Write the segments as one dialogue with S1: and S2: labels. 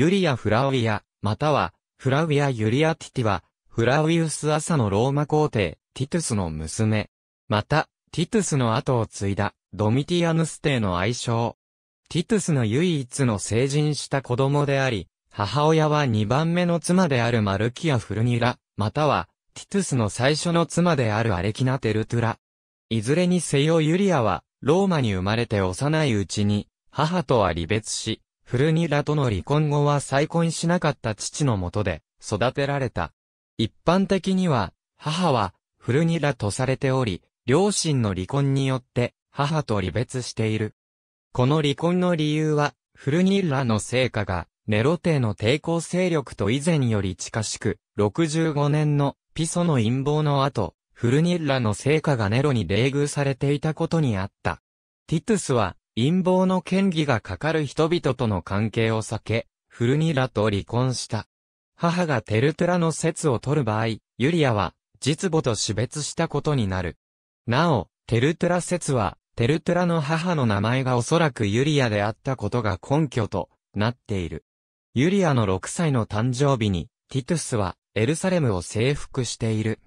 S1: ユリア・フラウィア、または、フラウィア・ユリア・ティティは、フラウィウス朝のローマ皇帝、ティトゥスの娘。また、ティトゥスの後を継いだ、ドミティアヌス帝の愛称。ティトゥスの唯一の成人した子供であり、母親は2番目の妻であるマルキア・フルニラ、または、ティトゥスの最初の妻であるアレキナ・テルトゥラ。いずれにせよユリアは、ローマに生まれて幼いうちに、母とは離別し、古ニラとの離婚後は再婚しなかった父のもとで育てられた。一般的には、母は古ニラとされており、両親の離婚によって母と離別している。この離婚の理由は、古ニラの成果がネロ帝の抵抗勢力と以前より近しく、65年のピソの陰謀の後、フルニッラの成果がネロに冷遇されていたことにあった。ティトゥスは、陰謀の権威がかかる人々との関係を避け、フルニラと離婚した。母がテルトラの説を取る場合、ユリアは、実母と死別したことになる。なお、テルトラ説は、テルトラの母の名前がおそらくユリアであったことが根拠となっている。ユリアの6歳の誕生日に、ティトゥスはエルサレムを征服している。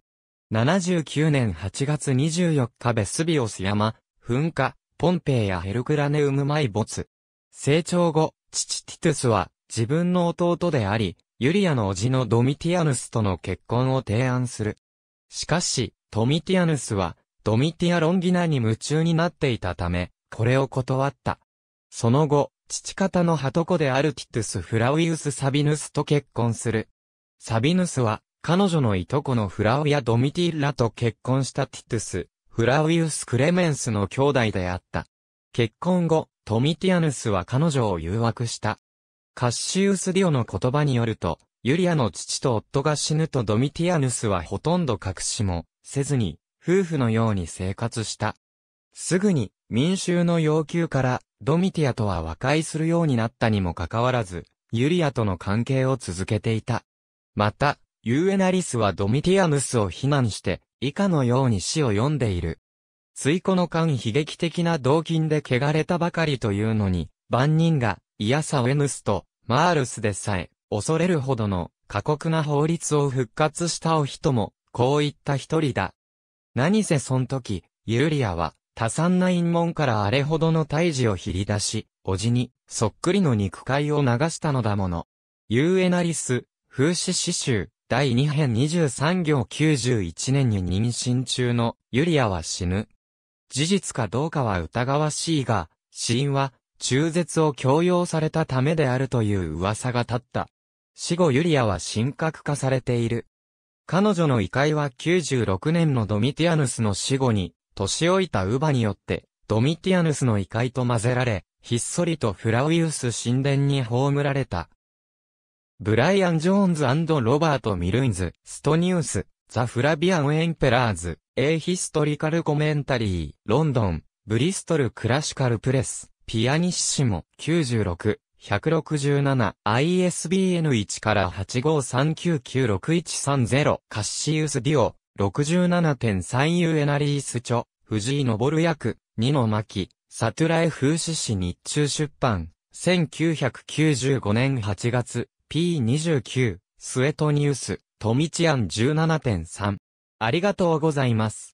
S1: 79年8月24日ベスビオス山、噴火、ポンペイやヘルクラネウム埋没。成長後、父ティトゥスは自分の弟であり、ユリアの叔父のドミティアヌスとの結婚を提案する。しかし、ドミティアヌスは、ドミティアロンギナに夢中になっていたため、これを断った。その後、父方の鳩子であるティトゥス・フラウイウス・サビヌスと結婚する。サビヌスは、彼女のいとこのフラウア・ドミティラと結婚したティトゥス。フラウィウス・クレメンスの兄弟であった。結婚後、トミティアヌスは彼女を誘惑した。カッシウス・ディオの言葉によると、ユリアの父と夫が死ぬとドミティアヌスはほとんど隠しもせずに、夫婦のように生活した。すぐに、民衆の要求から、ドミティアとは和解するようになったにもかかわらず、ユリアとの関係を続けていた。また、ユーエナリスはドミティアヌスを非難して、以下のように詩を読んでいる。追子の間悲劇的な動筋で汚れたばかりというのに、万人が嫌さをエヌスと、マールスでさえ、恐れるほどの過酷な法律を復活したお人も、こういった一人だ。何せその時、ユリアは、多産な陰門からあれほどの胎児を切り出し、おじに、そっくりの肉塊を流したのだもの。ユーエナリス、風刺詩集、第2編23行91年に妊娠中のユリアは死ぬ。事実かどうかは疑わしいが、死因は中絶を強要されたためであるという噂が立った。死後ユリアは神格化されている。彼女の遺骸は96年のドミティアヌスの死後に、年老いたウバによって、ドミティアヌスの遺骸と混ぜられ、ひっそりとフラウイウス神殿に葬られた。ブライアン・ジョーンズロバート・ミルインズ、ストニュース、ザ・フラビアン・エンペラーズ、エイ・ヒストリカル・コメンタリー、ロンドン、ブリストル・クラシカル・プレス、ピアニッシモ、96、167、ISBN1 から8539961330、カッシウス・ディオ、67.3ユエナリース著、藤井昇役、二の巻、サトゥライ風刺氏日中出版、1995年8月、P29、スエトニュース、トミチアン17.3。ありがとうございます。